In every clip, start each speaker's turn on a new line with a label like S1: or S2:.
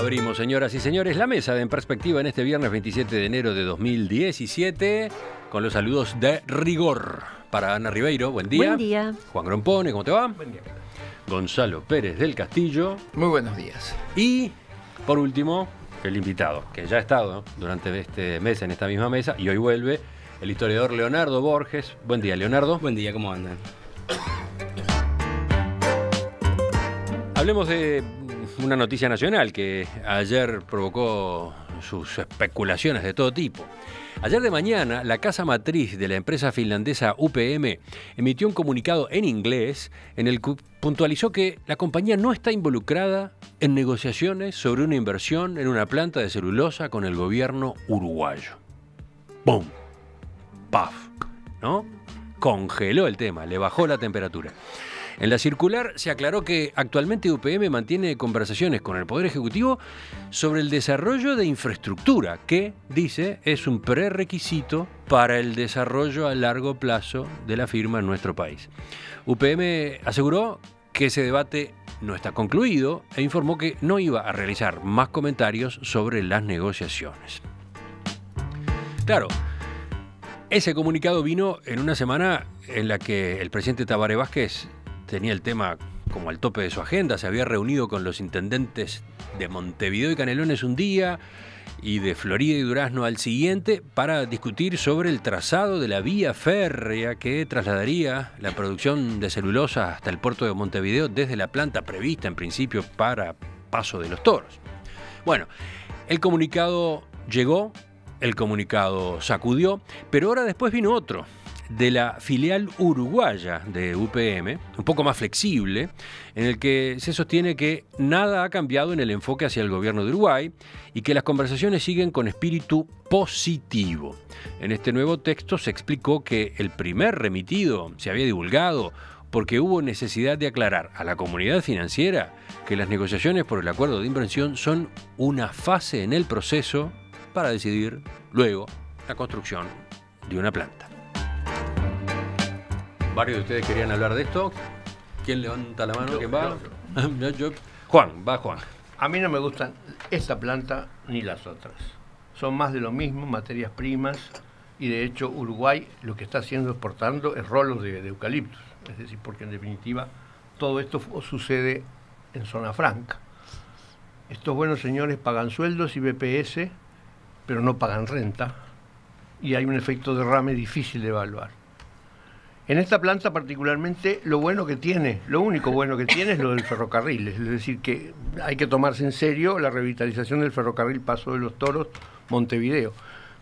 S1: Abrimos, señoras y señores, la mesa de En Perspectiva en este viernes 27 de enero de 2017 con los saludos de rigor para Ana Ribeiro. Buen día. Buen día. Juan Grompone, ¿cómo te va? Buen día. Gonzalo Pérez del Castillo. Muy buenos días. Y, por último, el invitado, que ya ha estado durante este mes en esta misma mesa y hoy vuelve, el historiador Leonardo Borges. Buen día, Leonardo.
S2: Buen día, ¿cómo andan?
S1: Hablemos de una noticia nacional que ayer provocó sus especulaciones de todo tipo. Ayer de mañana, la casa matriz de la empresa finlandesa UPM emitió un comunicado en inglés en el que puntualizó que la compañía no está involucrada en negociaciones sobre una inversión en una planta de celulosa con el gobierno uruguayo. ¡Bum! ¡Paf! ¿No? Congeló el tema, le bajó la temperatura. En la circular se aclaró que actualmente UPM mantiene conversaciones con el Poder Ejecutivo sobre el desarrollo de infraestructura, que, dice, es un prerequisito para el desarrollo a largo plazo de la firma en nuestro país. UPM aseguró que ese debate no está concluido e informó que no iba a realizar más comentarios sobre las negociaciones. Claro, ese comunicado vino en una semana en la que el presidente Tabaré Vázquez tenía el tema como al tope de su agenda, se había reunido con los intendentes de Montevideo y Canelones un día y de Florida y Durazno al siguiente para discutir sobre el trazado de la vía férrea que trasladaría la producción de celulosa hasta el puerto de Montevideo desde la planta prevista en principio para Paso de los Toros. Bueno, el comunicado llegó, el comunicado sacudió, pero ahora después vino otro, de la filial uruguaya de UPM, un poco más flexible, en el que se sostiene que nada ha cambiado en el enfoque hacia el gobierno de Uruguay y que las conversaciones siguen con espíritu positivo. En este nuevo texto se explicó que el primer remitido se había divulgado porque hubo necesidad de aclarar a la comunidad financiera que las negociaciones por el acuerdo de inversión son una fase en el proceso para decidir luego la construcción de una planta
S3: varios de ustedes querían hablar de esto. ¿Quién levanta la mano? va? Juan, va Juan. A mí no me gustan esta planta ni las otras. Son más de lo mismo, materias primas, y de hecho Uruguay lo que está haciendo exportando es rolos de eucaliptos. Es decir, porque en definitiva todo esto sucede en zona franca. Estos buenos señores pagan sueldos y BPS, pero no pagan renta, y hay un efecto derrame difícil de evaluar. En esta planta particularmente lo bueno que tiene, lo único bueno que tiene es lo del ferrocarril, es decir, que hay que tomarse en serio la revitalización del ferrocarril Paso de los Toros Montevideo.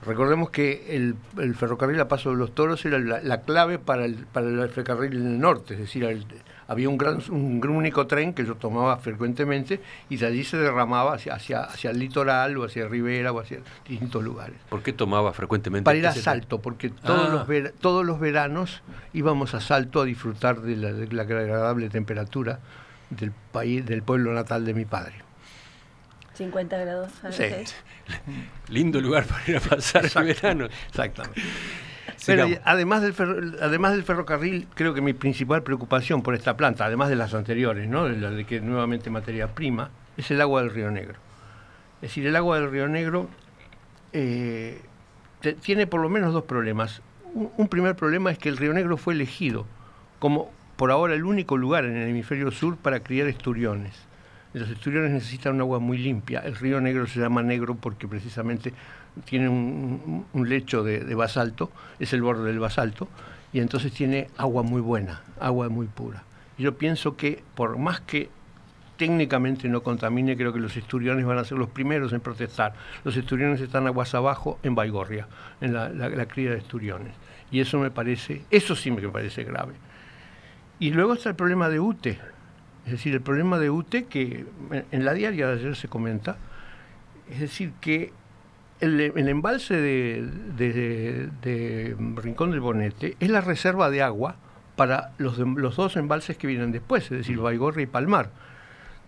S3: Recordemos que el, ferrocarril a paso de los toros era la, clave para el, para el ferrocarril del norte, es decir, había un, gran, único tren que yo tomaba frecuentemente y de allí se derramaba hacia, hacia, hacia el litoral o hacia Rivera o hacia distintos lugares.
S1: ¿Por qué tomaba frecuentemente? Para ir a Salto, porque todos, ah.
S3: los todos los veranos íbamos a Salto a disfrutar de la, de la agradable temperatura del país, del pueblo natal de mi padre.
S4: 50 grados
S3: Lindo lugar para ir a pasar el verano. Exactamente. Pero además del, además del ferrocarril, creo que mi principal preocupación por esta planta, además de las anteriores, ¿no? de, de que nuevamente materia prima, es el agua del Río Negro. Es decir, el agua del Río Negro eh, tiene por lo menos dos problemas. un, primer problema es que el Río Negro fue elegido como por ahora el único lugar en el hemisferio sur para criar esturiones. Los esturiones necesitan un agua muy limpia. El río Negro se llama negro porque precisamente tiene un, lecho de, basalto, es el borde del basalto, y entonces tiene agua muy buena, agua muy pura. Yo pienso que por más que técnicamente no contamine, creo que los esturiones van a ser los primeros en protestar. Los esturiones están aguas abajo en Baigorria, en la, la cría de esturiones. Y eso me parece, eso sí me parece grave. Y luego está el problema de UTE. Es decir, el problema de UTE, que eh, en la diaria de ayer se comenta, es decir, que el, embalse de, Rincón del Bonete es la reserva de agua para los, dos embalses que vienen después, es decir, Baigorri y Palmar.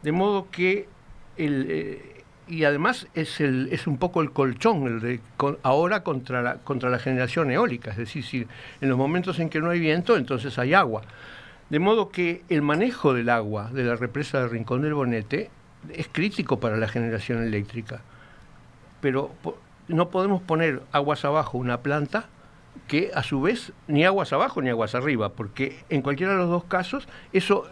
S3: De modo que eh, y además es el es un poco el colchón el de, ahora contra la contra la generación eólica es decir si en los momentos en que no hay viento entonces hay agua de modo que el manejo del agua de la represa de Rincón del Bonete es crítico para la generación eléctrica. Pero no podemos poner aguas abajo una planta que a su vez ni aguas abajo ni aguas arriba, porque en cualquiera de los dos casos eso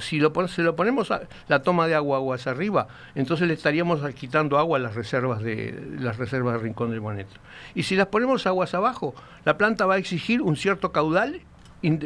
S3: si lo, se lo ponemos a la toma de agua aguas arriba, entonces le estaríamos quitando agua a las reservas de las reservas de Rincón del Bonete. Y si las ponemos aguas abajo, la planta va a exigir un cierto caudal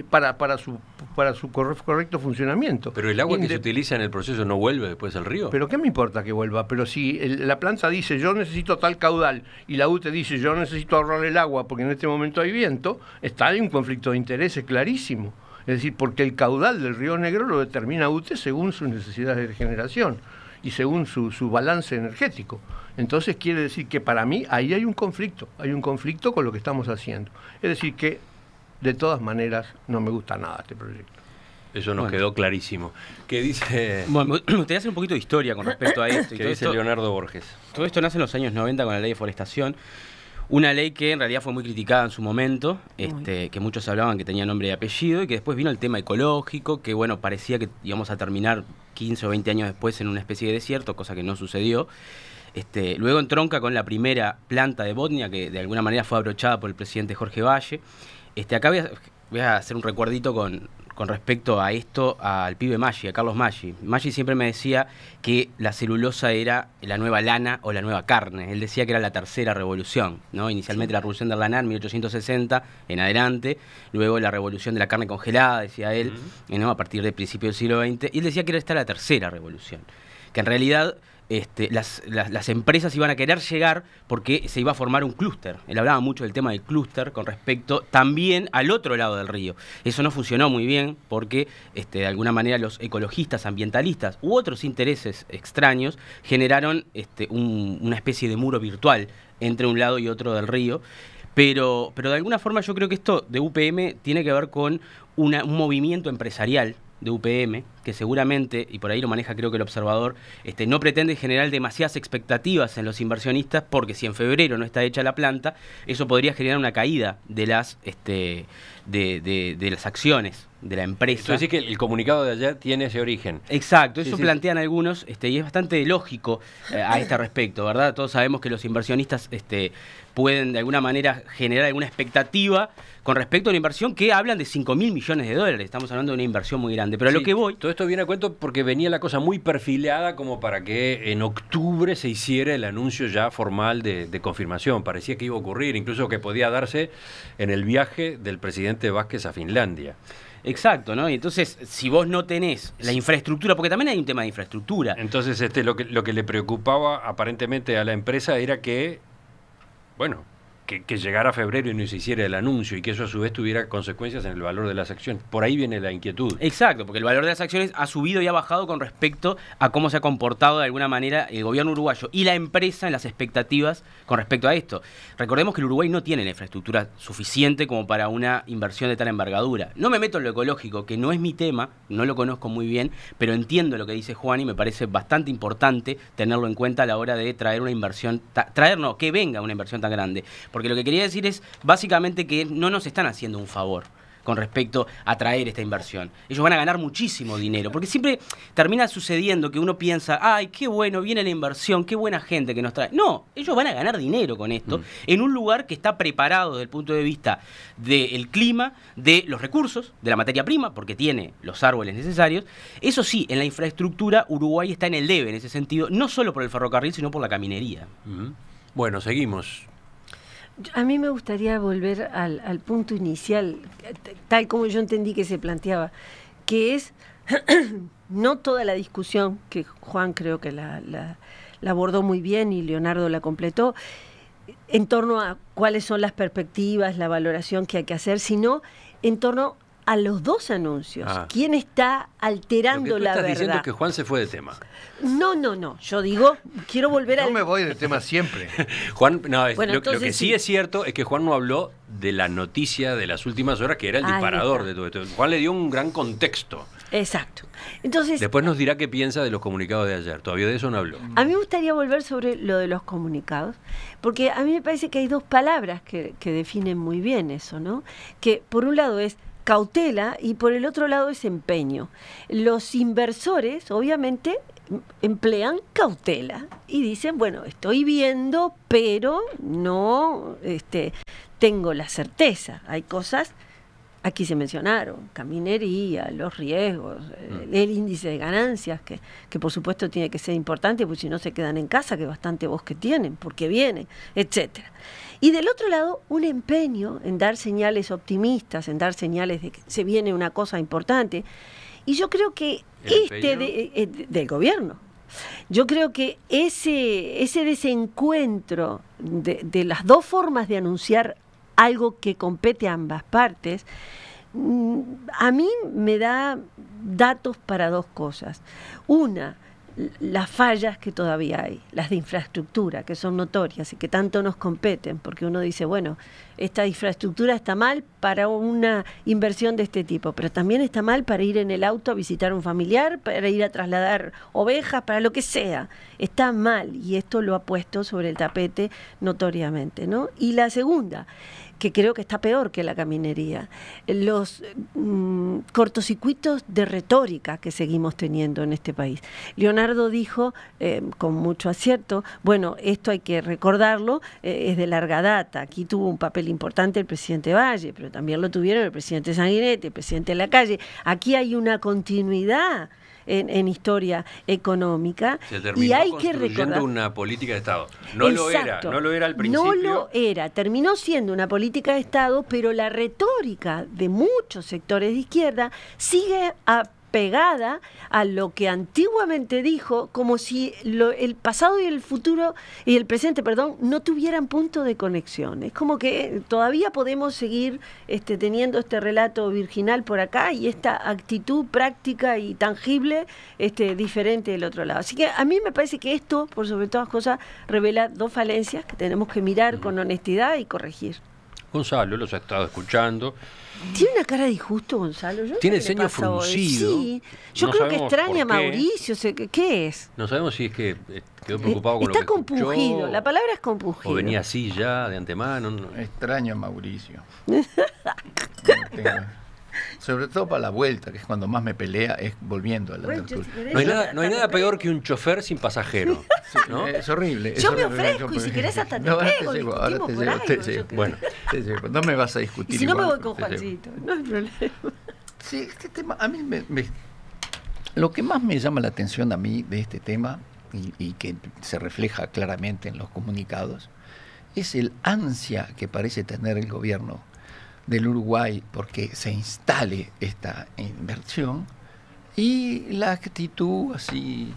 S3: para, para, su, para su correcto funcionamiento. Pero el agua que se
S1: utiliza en el proceso no vuelve
S3: después al río. Pero ¿qué me importa que vuelva? Pero si la planta dice yo necesito tal caudal y la UTE dice yo necesito ahorrar el agua porque en este momento hay viento, está hay un conflicto de intereses clarísimo. Es decir, porque el caudal del río Negro lo determina UTE según sus necesidades de generación y según su, su, balance energético. Entonces quiere decir que para mí ahí hay un conflicto, hay un conflicto con lo que estamos haciendo. Es decir, que de todas maneras no me gusta nada
S2: este proyecto. Eso nos quedó clarísimo. ¿Qué dice? Bueno, me gustaría hacer un poquito de historia con respecto a esto. ¿Qué dice Leonardo Borges? Todo esto nace en los años 90 con la ley de forestación. Una ley que en realidad fue muy criticada en su momento, este, que muchos hablaban que tenía nombre y apellido, y que después vino el tema ecológico, que bueno, parecía que íbamos a terminar 15 o 20 años después en una especie de desierto, cosa que no sucedió. Este, luego entronca con la primera planta de Botnia, que de alguna manera fue abrochada por el presidente Jorge Valle. Este, acá voy a, hacer un recuerdito con, respecto a esto al pibe Maggi, a Carlos Maggi. Maggi siempre me decía que la celulosa era la nueva lana o la nueva carne. Él decía que era la tercera revolución, ¿no? Inicialmente la revolución de lana en 1860 en adelante, luego la revolución de la carne congelada, decía él, ¿no? a partir del principio del siglo XX, y él decía que era esta la tercera revolución, que en realidad este, las, las, empresas iban a querer llegar porque se iba a formar un clúster. Él hablaba mucho del tema del clúster con respecto también al otro lado del río. Eso no funcionó muy bien porque este, de alguna manera los ecologistas, ambientalistas u otros intereses extraños generaron este, una especie de muro virtual entre un lado y otro del río. Pero, pero de alguna forma yo creo que esto de UPM tiene que ver con un movimiento empresarial de UPM, que seguramente, y por ahí lo maneja creo que el observador, este, no pretende generar demasiadas expectativas en los inversionistas, porque si en febrero no está hecha la planta, eso podría generar una caída de las, este, de, de las acciones de la empresa. Entonces, que el comunicado de ayer tiene ese origen. Exacto, eso plantean algunos, este, y es bastante lógico eh, a este respecto, ¿verdad? Todos sabemos que los inversionistas este, pueden de alguna manera generar alguna expectativa con respecto a una inversión que hablan de 5 mil millones de dólares. Estamos hablando de una inversión muy grande. Pero a lo que voy. Todo esto viene a cuento porque venía la cosa muy
S1: perfilada como para que en octubre se hiciera el anuncio ya formal de, de confirmación. Parecía que iba a ocurrir, incluso que podía darse en el viaje del presidente Vázquez a Finlandia.
S2: Exacto, ¿no? Y entonces, si vos no tenés la infraestructura, porque también hay un tema de infraestructura. Entonces, este, lo que, lo que le preocupaba aparentemente a la empresa era que,
S1: bueno, que, llegara febrero y no se hiciera el anuncio y que eso a su vez tuviera consecuencias en el valor de
S2: las acciones. Por ahí viene la inquietud. Exacto, porque el valor de las acciones ha subido y ha bajado con respecto a cómo se ha comportado de alguna manera el gobierno uruguayo y la empresa en las expectativas con respecto a esto. Recordemos que el Uruguay no tiene la infraestructura suficiente como para una inversión de tal envergadura. No me meto en lo ecológico, que no es mi tema, no lo conozco muy bien, pero entiendo lo que dice Juan y me parece bastante importante tenerlo en cuenta a la hora de traer una inversión, traernos que venga una inversión tan grande. Porque lo que quería decir es básicamente que no nos están haciendo un favor con respecto a traer esta inversión. Ellos van a ganar muchísimo dinero, porque siempre termina sucediendo que uno piensa, ay, qué bueno, viene la inversión, qué buena gente que nos trae. No, ellos van a ganar dinero con esto, mm. en un lugar que está preparado desde el punto de vista del clima, de los recursos, de la materia prima, porque tiene los árboles necesarios. Eso sí, en la infraestructura Uruguay está en el debe en ese sentido, no solo por el ferrocarril, sino por la caminería. Mm. Bueno, seguimos.
S4: A mí me gustaría volver al, punto inicial, tal como yo entendí que se planteaba, que es no toda la discusión, que Juan creo que la, la, abordó muy bien y Leonardo la completó, en torno a cuáles son las perspectivas, la valoración que hay que hacer, sino en torno a los dos anuncios. Ah. ¿Quién está alterando la estás diciendo que
S1: Juan se fue de tema.
S4: No, no, no. Yo digo, quiero volver a. me voy de tema
S1: siempre. Juan, no, es, lo, que sí, es cierto es que Juan no habló de la noticia de las últimas horas que era el disparador de todo esto. Juan le dio un gran contexto.
S4: Exacto. Entonces. Después
S1: nos dirá qué piensa de los comunicados de ayer. Todavía de eso no habló.
S4: A mí me gustaría volver sobre lo de los comunicados, porque a mí me parece que hay dos palabras que, que definen muy bien eso, ¿no? Que por un lado es cautela y por el otro lado desempeño. Los inversores, obviamente, emplean cautela y dicen, bueno, estoy viendo, pero no este, tengo la certeza. Hay cosas Aquí se mencionaron caminería, los riesgos, eh, mm. el, índice de ganancias, que, por supuesto tiene que ser importante, porque si no se quedan en casa, que bastante bosque tienen, porque vienen, etcétera. Y del otro lado, un empeño en dar señales optimistas, en dar señales de que se viene una cosa importante. Y yo creo que este eh, eh, del gobierno, yo creo que ese, ese desencuentro de las dos formas de anunciar algo que compete a ambas partes, mm, a mí me da datos para dos cosas. Una, las fallas que todavía hay, las de infraestructura, que son notorias y que tanto nos competen, porque uno dice, bueno, esta infraestructura está mal para una inversión de este tipo, pero también está mal para ir en el auto a visitar a un familiar, para ir a trasladar ovejas, para lo que sea. Está mal y esto lo ha puesto sobre el tapete notoriamente, ¿no? Y la segunda, que creo que está peor que la caminería, los mm, cortocircuitos de retórica que seguimos teniendo en este país. Leonardo dijo, eh, con mucho acierto, bueno, esto hay que recordarlo, eh, es de larga data, aquí tuvo un papel importante el presidente Valle, pero también lo tuvieron el presidente Sanguinetti, el presidente de la calle. Aquí hay una continuidad. En, historia económica. y hay que recordar.
S1: una política de Estado. No lo era, no lo era al principio. No lo
S4: era, terminó siendo una política de Estado, pero la retórica de muchos sectores de izquierda sigue a pegada a lo que antiguamente dijo, como si el pasado y el futuro, y el presente, perdón, no tuvieran punto de conexión. Es como que todavía podemos seguir este, teniendo este relato virginal por acá y esta actitud práctica y tangible este, diferente del otro lado. Así que a mí me parece que esto, por sobre todas cosas, revela dos falencias que tenemos que mirar con honestidad y corregir.
S1: Gonzalo los ha estado escuchando.
S4: Tiene una cara de injusto, Gonzalo. Tiene el ceño fruncido. Sí. Yo creo que extraña a Mauricio. ¿Qué es?
S1: No sabemos si es que eh, quedó eh, preocupado con Está lo que compungido. la
S4: palabra es compungido. O venía
S1: así ya
S5: de antemano. Extraña a Mauricio. Sobre todo para la vuelta, que es cuando más me pelea, es volviendo a la tertulia. No hay nada, no hay nada ¿eh? peor que un chofer sin pasajero. Eh, es horrible. yo me ofrezco y si querés hasta te no, pego. Te llevo, ahora te llevo, Bueno, te llevo. no me vas a discutir. Y si no me voy con Juancito, no hay problema. Sí, este tema, a mí me, lo que más me llama la atención a mí de este tema y, y, que se refleja claramente en los comunicados es el ansia que parece tener el gobierno del Uruguay porque se instale esta inversión y la actitud así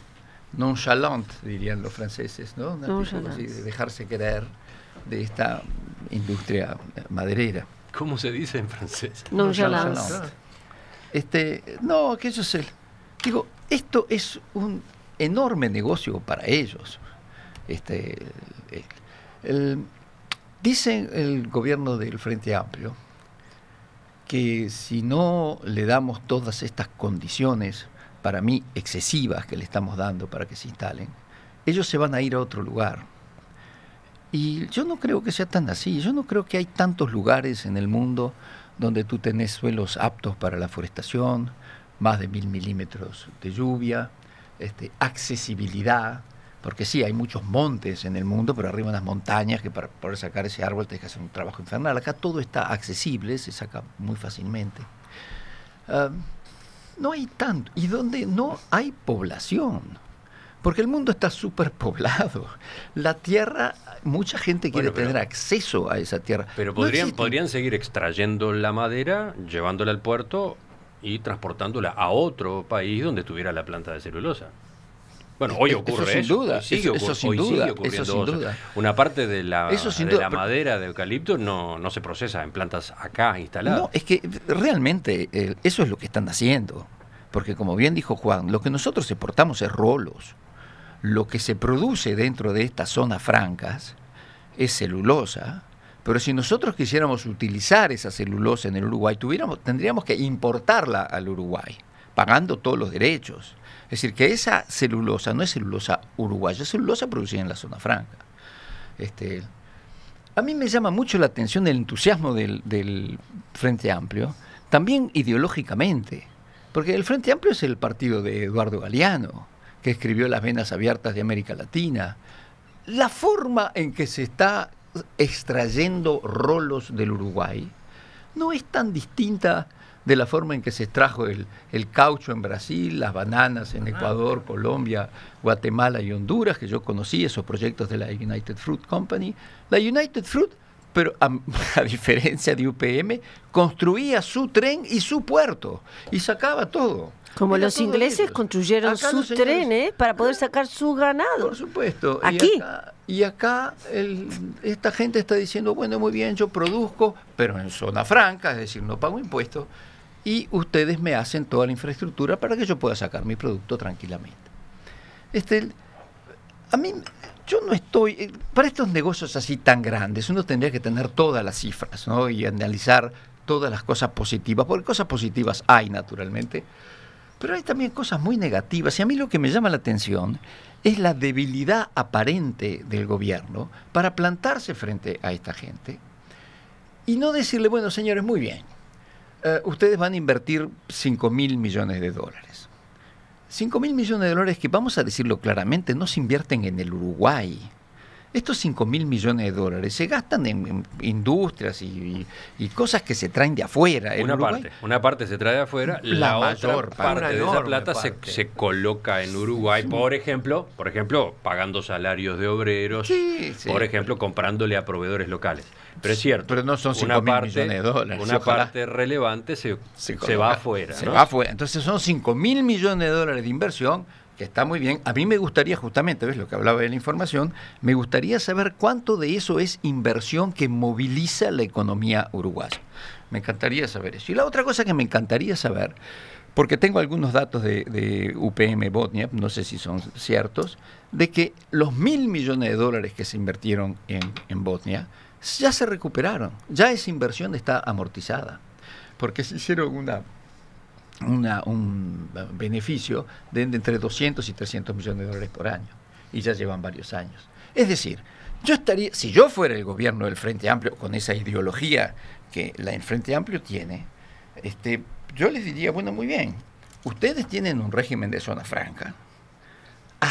S5: nonchalante, dirían los franceses, ¿no? de dejarse querer de esta industria maderera. ¿Cómo se dice en francés? Nonchalante. Este, no, que es... el Digo, esto es un enorme negocio para ellos. Este, dicen el gobierno del Frente Amplio que si no le damos todas estas condiciones, para mí excesivas, que le estamos dando para que se instalen, ellos se van a ir a otro lugar. Y yo no creo que sea tan así. Yo no creo que hay tantos lugares en el mundo donde tú tenés suelos aptos para la forestación, más de mil milímetros de lluvia, este, accesibilidad, porque sí, hay muchos montes en el mundo, pero arriba unas montañas que para poder sacar ese árbol tenés que hacer un trabajo infernal. Acá todo está accesible, se saca muy fácilmente. Ah, no hay tanto, y donde no hay población, porque el mundo está poblado. La tierra, mucha gente quiere tener acceso a esa tierra. Pero podrían,
S1: podrían seguir extrayendo la madera, llevándola al puerto y transportándola a otro país donde estuviera la planta de celulosa. Bueno, hoy ocurre eso. Sin duda, eso, sin duda, Una parte de la, madera de eucalipto no, no se procesa en plantas acá instaladas. No,
S5: es que realmente eh, eso es lo que están haciendo. Porque como bien dijo Juan, lo que nosotros exportamos es rolos. Lo que se produce dentro de estas zonas francas es celulosa, pero si nosotros quisiéramos utilizar esa celulosa en el Uruguay, tendríamos que importarla al Uruguay, pagando todos los derechos. Es decir, que esa celulosa no es celulosa uruguaya, es celulosa producida en la zona franca. Este, a mí me llama mucho la atención el entusiasmo del, del Frente Amplio, también ideológicamente, porque el Frente Amplio es el partido de Eduardo Galeano, que escribió Las Venas Abiertas de América Latina. La forma en que se está extrayendo rolos del Uruguay no es tan distinta de la forma en que se extrajo el, caucho en Brasil, las bananas en Ecuador, Colombia, Guatemala y Honduras, que yo conocí esos proyectos de la United Fruit Company. La United Fruit, pero a, diferencia de UPM, construía su tren y su puerto y sacaba todo.
S4: Como los ingleses construyeron sus trenes ¿eh? para poder sacar su ganado. Por
S5: supuesto. Aquí.
S4: Y acá, esta gente está
S5: diciendo, bueno, muy bien, yo produzco, pero en zona franca, es decir, no pago impuestos y ustedes me hacen toda la infraestructura para que yo pueda sacar mi producto tranquilamente. Este, a mí, yo no estoy, eh, para estos negocios así tan grandes, uno tendría que tener todas las cifras ¿no? y analizar todas las cosas positivas, porque cosas positivas hay naturalmente, pero hay también cosas muy negativas. Y a mí lo que me llama la atención es la debilidad aparente del gobierno para plantarse frente a esta gente y no decirle, bueno, señores, muy bien, eh, ustedes van a invertir 5 mil millones de dólares. 5 mil millones de dólares que, vamos a decirlo claramente, no se invierten en el Uruguay. Estos 5 mil millones de dólares se gastan en, industrias y, cosas que se traen de afuera. Una parte,
S1: una parte se trae de afuera, la, otra parte, de esa plata Se, coloca en Uruguay, por ejemplo, por ejemplo, pagando salarios de obreros, por ejemplo, comprándole a proveedores
S5: locales. Pero cierto. Pero no son 5 mil millones de dólares. Una parte
S1: relevante se, va
S5: afuera. Se va Entonces son 5 mil millones de dólares de inversión que está muy bien. A mí me gustaría, justamente, ves lo que hablaba de la información, me gustaría saber cuánto de eso es inversión que moviliza la economía uruguaya. Me encantaría saber eso. Y la otra cosa que me encantaría saber, porque tengo algunos datos de, UPM Botnia, no sé si son ciertos, de que los mil millones de dólares que se invirtieron en, en Botnia, ya se recuperaron, ya esa inversión está amortizada, porque se hicieron una, un beneficio de entre 200 y 300 millones de dólares por año, y ya llevan varios años. Es decir, yo estaría, si yo fuera el gobierno del Frente Amplio, con esa ideología que la, el Frente Amplio tiene, este, yo les diría, bueno, muy bien, ustedes tienen un régimen de zona franca,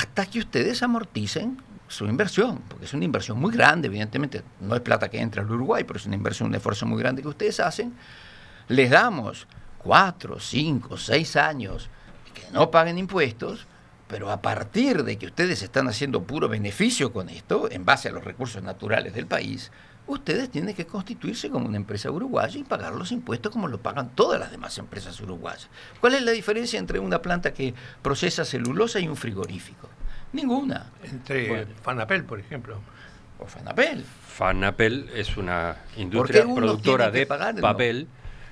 S5: hasta que ustedes amorticen su inversión, porque es una inversión muy grande, evidentemente, no es plata que entra al Uruguay, pero es una inversión, un esfuerzo muy grande que ustedes hacen, les damos cuatro, cinco, seis años que no paguen impuestos, pero a partir de que ustedes están haciendo puro beneficio con esto, en base a los recursos naturales del país, ustedes tienen que constituirse como una empresa uruguaya y pagar los impuestos como lo pagan todas las demás empresas uruguayas. ¿Cuál es la diferencia entre una planta que procesa celulosa y un frigorífico? Ninguna. Entre Fanapel, por ejemplo. O Fanapel.
S1: Fanapel es una industria productora de papel.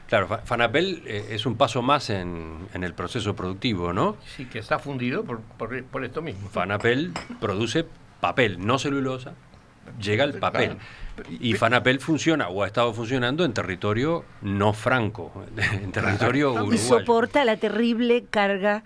S1: Claro, Fanapel eh, es un paso más en, el proceso productivo, ¿no?
S3: Sí, que está fundido por esto mismo.
S1: Fanapel produce papel, no celulosa, llega el papel. Y Fanapel funciona o ha estado funcionando en territorio no franco, en territorio uruguayo. Y soporta
S4: la terrible carga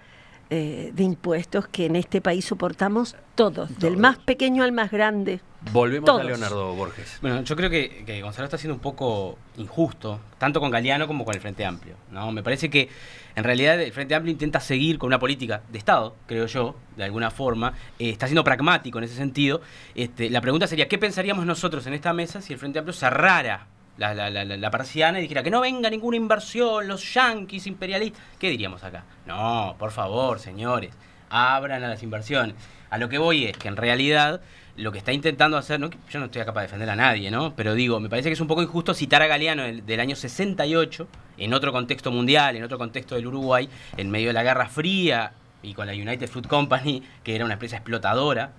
S4: eh, de impuestos que en este país soportamos todos, del más pequeño al más grande.
S2: Volvemos a Leonardo Borges. Bueno, yo creo que, Gonzalo está siendo un poco injusto, tanto con Galeano como con el Frente Amplio. ¿no? Me parece que en realidad el Frente Amplio intenta seguir con una política de Estado, creo yo, de alguna forma, eh, está siendo pragmático en ese sentido. Este, la pregunta sería, ¿qué pensaríamos nosotros en esta mesa si el Frente Amplio cerrara la, la, y dijera que no venga ninguna inversión, los yanquis imperialistas, ¿qué diríamos acá? No, por favor, señores, abran a las inversiones. A lo que voy es que en realidad lo que está intentando hacer, no, yo no estoy acá para defender a nadie, ¿no? Pero digo, me parece que es un poco injusto citar a Galeano del año 68 en otro contexto mundial, en otro contexto del Uruguay, en medio de la Guerra Fría y con la United Food Company, que era una empresa explotadora,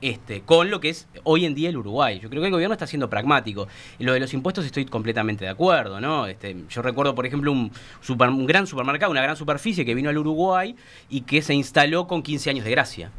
S2: este, con lo que es hoy en día el Uruguay. Yo creo que el gobierno está siendo pragmático. lo de los impuestos estoy completamente de acuerdo, ¿no? Este, yo recuerdo, por ejemplo, un, un gran supermercado, una gran superficie que vino al Uruguay y que se instaló con 15 años de gracia,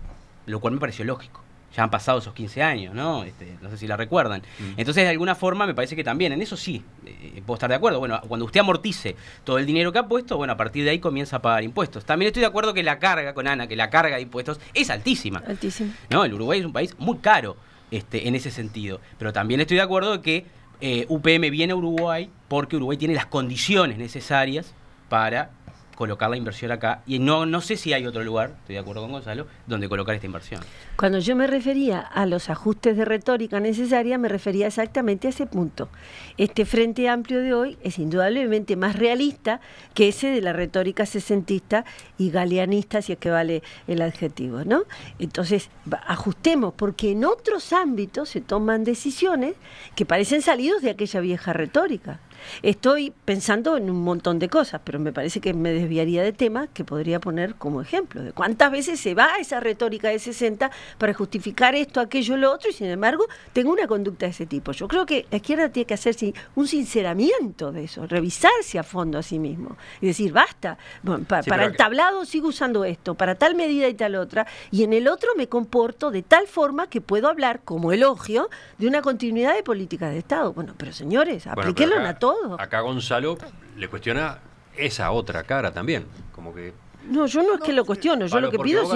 S2: lo cual me pareció lógico ya han pasado esos 15 años, ¿no? Este, no sé si la recuerdan. Mm. Entonces, de alguna forma, me parece que también, en eso sí, eh, eh, puedo estar de acuerdo. Bueno, cuando usted amortice todo el dinero que ha puesto, bueno, a partir de ahí comienza a pagar impuestos. También estoy de acuerdo que la carga, con Ana, que la carga de impuestos es altísima. Altísima. ¿No? El Uruguay es un país muy caro este, en ese sentido. Pero también estoy de acuerdo que eh, UPM viene a Uruguay porque Uruguay tiene las condiciones necesarias para colocar la inversión acá. Y no, no sé si hay otro lugar, estoy de acuerdo con Gonzalo, donde colocar esta inversión.
S4: Cuando yo me refería a los ajustes de retórica necesaria, me refería exactamente a ese punto. Este Frente Amplio de hoy es indudablemente más realista que ese de la retórica sesentista y galeanista, si es que vale el adjetivo, ¿no? Entonces, ajustemos, porque en otros ámbitos se toman decisiones que parecen salidos de aquella vieja retórica. Estoy pensando en un montón de cosas, pero me parece que me desviaría de tema que podría poner como ejemplo, de cuántas veces se va esa retórica de 60 para justificar esto, aquello, lo otro, y sin embargo tengo una conducta de ese tipo. Yo creo que la izquierda tiene que hacer un sinceramiento de eso, revisarse a fondo a sí mismo y decir, basta, para el tablado sigo usando esto, para tal medida y tal otra, y en el otro me comporto de tal forma que puedo hablar como elogio de una continuidad de política de Estado. Bueno, pero señores, bueno, a
S1: Acá Gonzalo le cuestiona esa otra cara también, como que
S4: no, yo no es que lo cuestiono, yo lo que pido es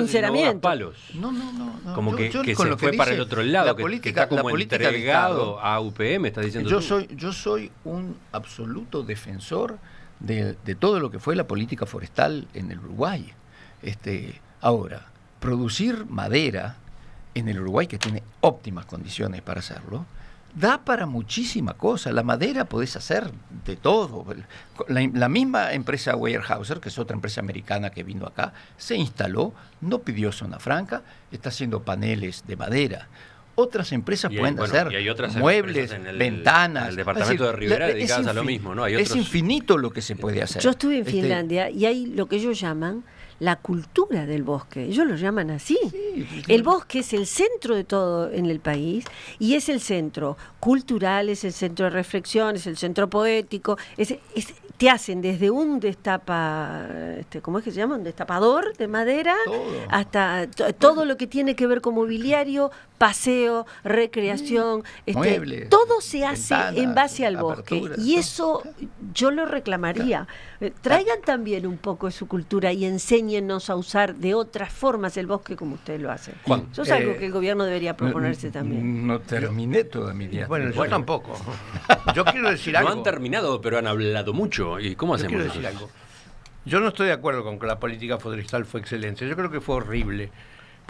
S1: No,
S5: no, no, Como que, se fue para el otro lado, la política, está como la política entregado a
S1: UPM, está diciendo. Yo
S5: soy, yo soy un absoluto defensor de, de, todo lo que fue la política forestal en el Uruguay. Este, ahora, producir madera en el Uruguay, que tiene óptimas condiciones para hacerlo, da para muchísima cosa. La madera podés hacer de todo. La, misma empresa Weyerhauser, que es otra empresa americana que vino acá, se instaló, no pidió zona franca, está haciendo paneles de madera. Otras empresas pueden hacer muebles, ventanas. el departamento de Rivera a lo mismo, ¿no? Es infinito lo que se puede hacer. Yo estuve en este, Finlandia
S4: y hay lo que ellos llaman la cultura del bosque. Ellos lo llaman así. Pues, el bosque es el centro de todo en el país y es el centro cultural, es el centro de reflexión, es el centro poético. Es, te hacen desde un destapa, este, ¿cómo es que se llama? destapador de madera hasta todo lo que tiene que ver con mobiliario, paseo, recreación, mm. este, todo se hace en base al bosque. Y eso yo lo reclamaría. Eh, traigan también un poco de su cultura y enséñennos a usar de otras formas el bosque como ustedes lo hacen. eso es algo eh, que el gobierno debería proponerse
S5: también. No terminé toda mi vida. Bueno, yo tampoco.
S3: Yo quiero decir
S5: algo. No
S1: han
S3: terminado, pero han hablado mucho. ¿Y cómo hacemos? eso? Yo no estoy de acuerdo con que la política forestal fue excelente. Yo creo que fue horrible.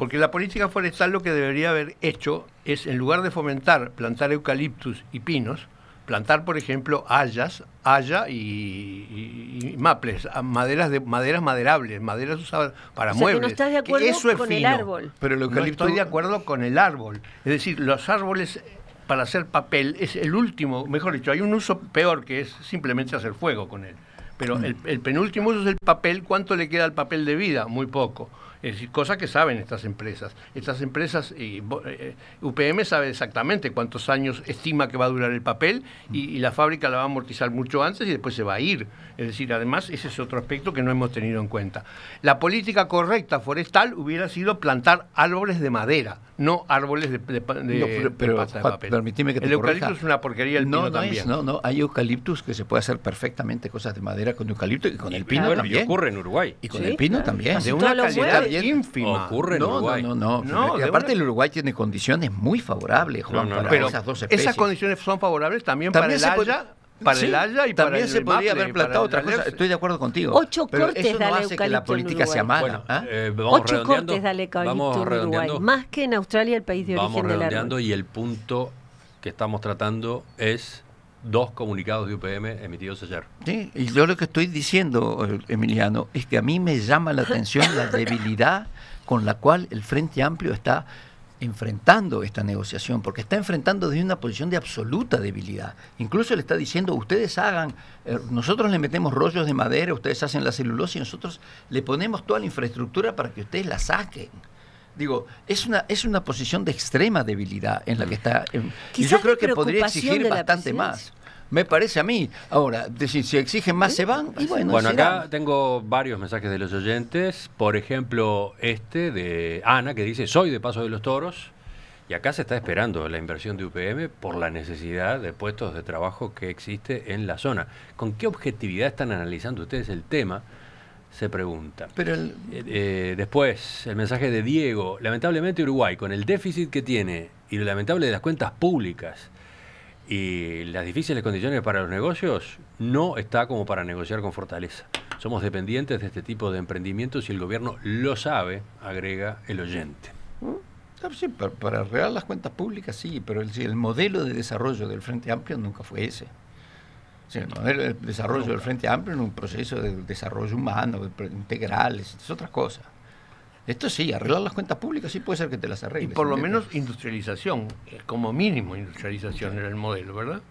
S3: Porque la política forestal lo que debería haber hecho es, en lugar de fomentar plantar eucaliptus y pinos, plantar, por ejemplo, hayas, haya y, maples, ah, maderas de maderas maderables, maderas usadas para muebles. Que no estás de acuerdo eso es con el árbol. Pero el eucalipto estoy de acuerdo con el árbol. Es decir, los árboles eh, para hacer papel es el último, mejor dicho, hay un uso peor que es simplemente hacer fuego con él. Pero mm. el, el penúltimo uso es el papel. ¿Cuánto le queda al papel de vida? Muy poco. Es decir, cosa que saben estas empresas. Estas empresas, eh, eh, eh, UPM sabe exactamente cuántos años estima que va a durar el papel y, la fábrica la va a amortizar mucho antes y después se va a ir. Es decir, además, ese es otro aspecto que no hemos tenido en cuenta. La política correcta forestal hubiera sido plantar árboles de madera, no árboles de, papel. que el eucalipto es una porquería, el no, pino no también. no,
S5: no, hay eucaliptus que se puede hacer perfectamente cosas de madera con eucalipto y con el pino también. ocurre en Uruguay. Y con el pino también. De una calidad ayer. Ocurre en Uruguay. No, no, aparte, el Uruguay tiene condiciones muy favorables, Juan, esas
S3: condiciones son
S4: favorables también, para el haya para
S5: el Haya y también se podría haber plantado otra cosa. Estoy de acuerdo contigo. Ocho pero cortes eso no de que la política sea mala. ¿ah? Eh, Ocho cortes de
S4: eucalipto vamos Uruguay. Más que en Australia, el país de origen del árbol. Vamos redondeando
S1: y el punto que estamos tratando es dos comunicados de UPM emitidos ayer.
S5: Sí, y yo lo que estoy diciendo, eh, Emiliano, es que a mí me llama la atención la debilidad con la cual el Frente Amplio está enfrentando esta negociación, porque está enfrentando desde una posición de absoluta debilidad. Incluso le está diciendo, ustedes hagan, eh, nosotros le metemos rollos de madera, ustedes hacen la celulosa y nosotros le ponemos toda la infraestructura para que ustedes la saquen. Digo, es una, es una posición de extrema debilidad en la que está. y yo creo que podría exigir bastante más. Me parece a mí. Ahora, decir, si exigen más, se van. Y bueno, bueno acá
S1: tengo varios mensajes de los oyentes. Por ejemplo, este de Ana, que dice, soy de Paso de los Toros. Y acá se está esperando la inversión de UPM por la necesidad de puestos de trabajo que existe en la zona. ¿Con qué objetividad están analizando ustedes el tema? se pregunta. Pero eh, eh, después, el mensaje de Diego. Lamentablemente Uruguay, con el déficit que tiene y lo lamentable de las cuentas públicas y las difíciles condiciones para los negocios, no está como para negociar con fortaleza. Somos dependientes de este tipo de emprendimientos y el gobierno lo sabe, agrega el oyente.
S5: Mm, para, real las cuentas públicas sí, pero el modelo de desarrollo del Frente Amplio nunca fue ese el desarrollo del Frente Amplio en un proceso de desarrollo humano, integrales, es otra cosa. Esto sí, arreglar las cuentas públicas sí puede ser que te las arregles. Y por lo menos industrialización, eh, como mínimo
S3: industrialización era el modelo, ¿verdad?